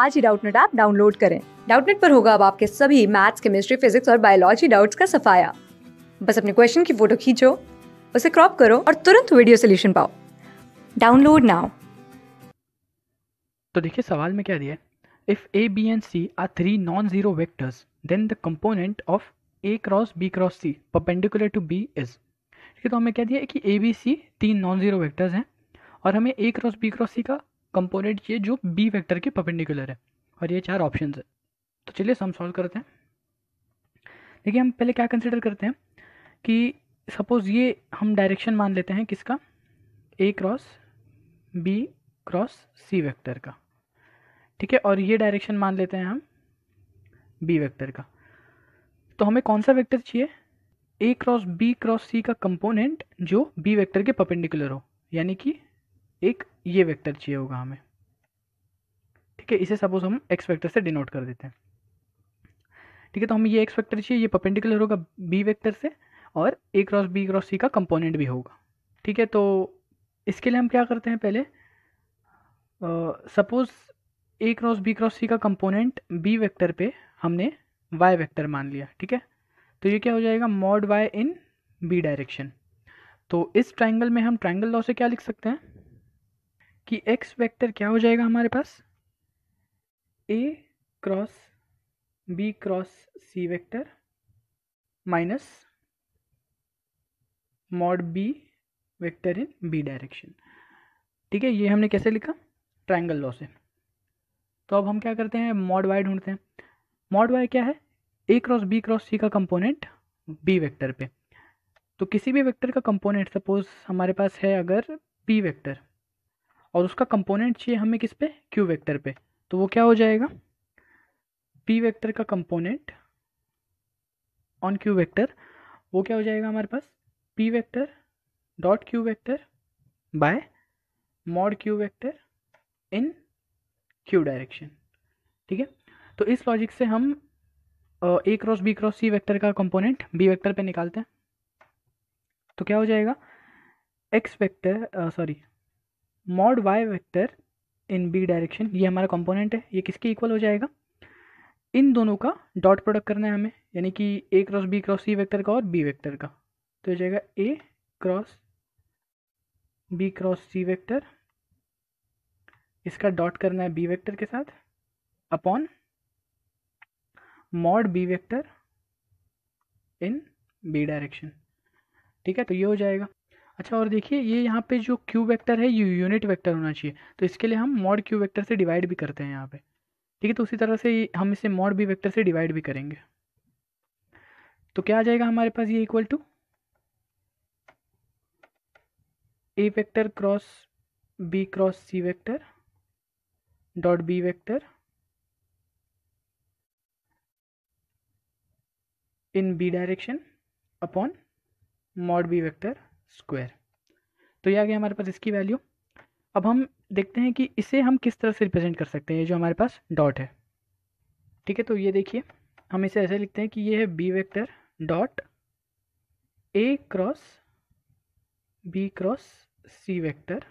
आज ही Doubtnut app download करें डाउटनेट पर होगा अब आपके सभी मैथ्स केमिस्ट्री फिजिक्स और बायोलॉजी डाउट्स का सफाया बस अपने क्वेश्चन की फोटो खींचो उसे क्रॉप करो और तुरंत वीडियो सोल्यूशन पाओ डाउनलोड नाउ तो देखिए सवाल में क्या दिया if A B and C are three non zero vectors then the component of A cross B cross C perpendicular to B is ठीक है तो हमें क्या दिया है कि ए बी सी तीन नॉन जीरो वेक्टर्स हैं और हमें A cross B cross C का कंपोनेंट चाहिए जो बी वेक्टर के परपेंडिकुलर है और ये चार ऑप्शन है तो चलिए हम सॉल्व करते हैं देखिए हम पहले क्या कंसिडर करते हैं कि सपोज़ ये हम डायरेक्शन मान लेते हैं किसका A cross B cross C vector का ठीक है और ये डायरेक्शन मान लेते हैं हम बी वेक्टर का तो हमें कौन सा वेक्टर चाहिए A cross B cross C का कंपोनेंट जो बी वेक्टर के परपेंडिकुलर हो यानी कि एक ये वेक्टर चाहिए होगा हमें ठीक है इसे सपोज हम एक्स वेक्टर से डिनोट कर देते हैं ठीक है तो हमें ये एक्स वेक्टर चाहिए ये परपेंडिकुलर होगा बी वेक्टर से और A cross B cross C का कंपोनेंट भी होगा ठीक है तो इसके लिए हम क्या करते हैं पहले suppose A cross B cross C का कंपोनेंट बी वेक्टर पे हमने वाई वेक्टर मान लिया ठीक है तो ये क्या हो जाएगा mod Y in B direction तो इस ट्राइंगल में हम ट्राइंगल लॉ से क्या लिख सकते हैं कि एक्स वेक्टर क्या हो जाएगा हमारे पास A cross B cross C vector minus mod B vector in B direction ठीक है ये हमने कैसे लिखा ट्रायंगल लॉ से तो अब हम क्या करते हैं मॉड वाई ढूंढते हैं मॉड वाई क्या है A cross B cross C का कंपोनेंट बी वेक्टर पे तो किसी भी वेक्टर का कंपोनेंट सपोज हमारे पास है अगर पी वेक्टर और उसका कंपोनेंट चाहिए हमें किस पे क्यू वेक्टर पे तो वो क्या हो जाएगा पी वेक्टर का कंपोनेंट ऑन क्यू वेक्टर वो क्या हो जाएगा हमारे पास P vector dot Q vector by mod Q vector in Q direction ठीक है तो इस लॉजिक से हम A cross B cross C vector का कंपोनेंट बी वेक्टर पे निकालते हैं तो क्या हो जाएगा X vector sorry mod Y vector in B direction ये हमारा कंपोनेंट है ये किसके इक्वल हो जाएगा इन दोनों का डॉट प्रोडक्ट करना है हमें यानी कि A cross B cross C vector का और बी वेक्टर का तो हो जाएगा A cross B cross C vector इसका डॉट करना है बी वेक्टर के साथ upon mod B vector in B direction ठीक है तो ये हो जाएगा अच्छा और देखिए ये यहाँ पे जो क्यू वेक्टर है ये यूनिट वेक्टर होना चाहिए तो इसके लिए हम मॉड क्यू वेक्टर से डिवाइड भी करते हैं यहाँ पे ठीक है तो उसी तरह से हम इसे मॉड बी वेक्टर से डिवाइड भी करेंगे तो क्या आ जाएगा हमारे पास ये equal to A vector cross B cross C vector dot B vector in B direction upon mod B vector square तो ये आ गया हमारे पास इसकी वैल्यू अब हम देखते हैं कि इसे हम किस तरह से रिप्रेजेंट कर सकते हैं ये जो हमारे पास डॉट है ठीक है तो ये देखिए हम इसे ऐसे लिखते हैं कि ये है B vector dot A cross B cross C vector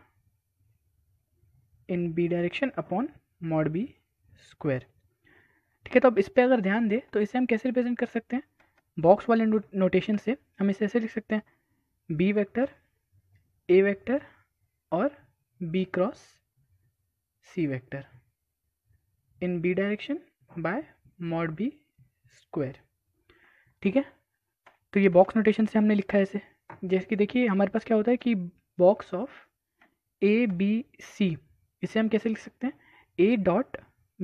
in B direction upon mod B square ठीक है तो अब इस पर अगर ध्यान दें तो इसे हम कैसे रिप्रेजेंट कर सकते हैं बॉक्स वाले नोटेशन से हम इसे ऐसे लिख सकते हैं बी वेक्टर ए वेक्टर और B cross C vector in B direction by mod B square ठीक है तो ये बॉक्स नोटेशन से हमने लिखा है ऐसे जैसे कि देखिए हमारे पास क्या होता है कि box of A B C इसे हम कैसे लिख सकते हैं A dot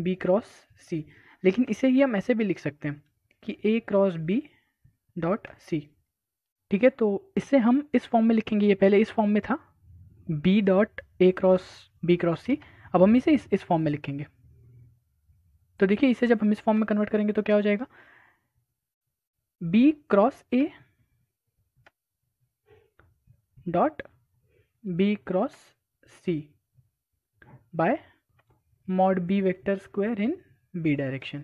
B cross C लेकिन इसे ही हम ऐसे भी लिख सकते हैं कि A cross B dot C ठीक है तो इससे हम इस फॉर्म में लिखेंगे ये पहले इस फॉर्म में था B dot A cross B cross C अब हम इसे इस इस फॉर्म में लिखेंगे तो देखिए इसे जब हम इस फॉर्म में कन्वर्ट करेंगे तो क्या हो जाएगा B cross A dot B cross C by mod B vector square in B direction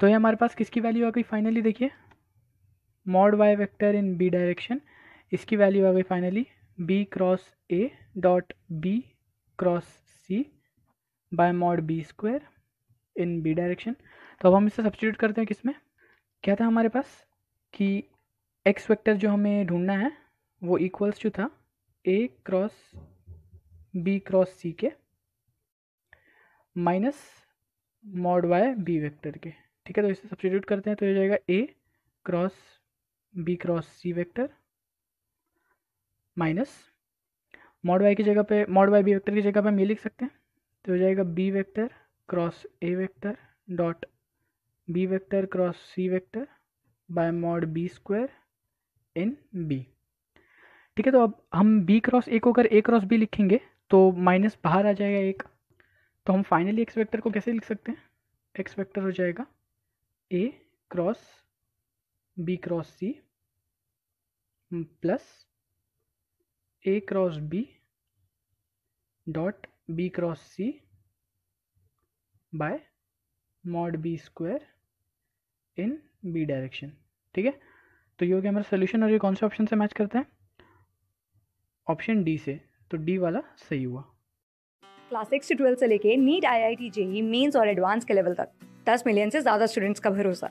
तो ये हमारे पास किसकी वैल्यू आ गई फाइनली देखिए mod Y vector in B direction इसकी वैल्यू आ गई finally B cross A dot B cross C by mod B square in B direction तो अब हम इसे सब्सटीट्यूट करते हैं किसमें क्या था हमारे पास कि एक्स वेक्टर जो हमें ढूंढना है वो इक्वल्स टू था A cross B cross C के minus mod Y B vector के ठीक है तो इसे सब्सटीट्यूट करते हैं तो ये जाएगा A cross B cross C vector minus mod Y की जगह पे मॉड वाई बी वेक्टर की जगह पे हम ये लिख सकते हैं तो हो जाएगा B vector cross A vector dot B vector cross C vector by mod B square in B ठीक है तो अब हम बी क्रॉस ए को अगर ए क्रॉस बी लिखेंगे तो माइनस बाहर आ जाएगा एक तो हम फाइनली एक्स वेक्टर को कैसे लिख सकते हैं एक्स वेक्टर हो जाएगा A cross B cross C plus A cross B dot B cross C by mod B square in B direction ठीक है तो ये हो गया हमारा सोल्यूशन और ये कौन से ऑप्शन से मैच करते हैं ऑप्शन डी से तो डी वाला सही हुआ क्लास सिक्स से ट्वेल्थ से लेके NEET I I T JEE mains और एडवांस के लेवल तक दस मिलियन से ज़्यादा स्टूडेंट्स का भरोसा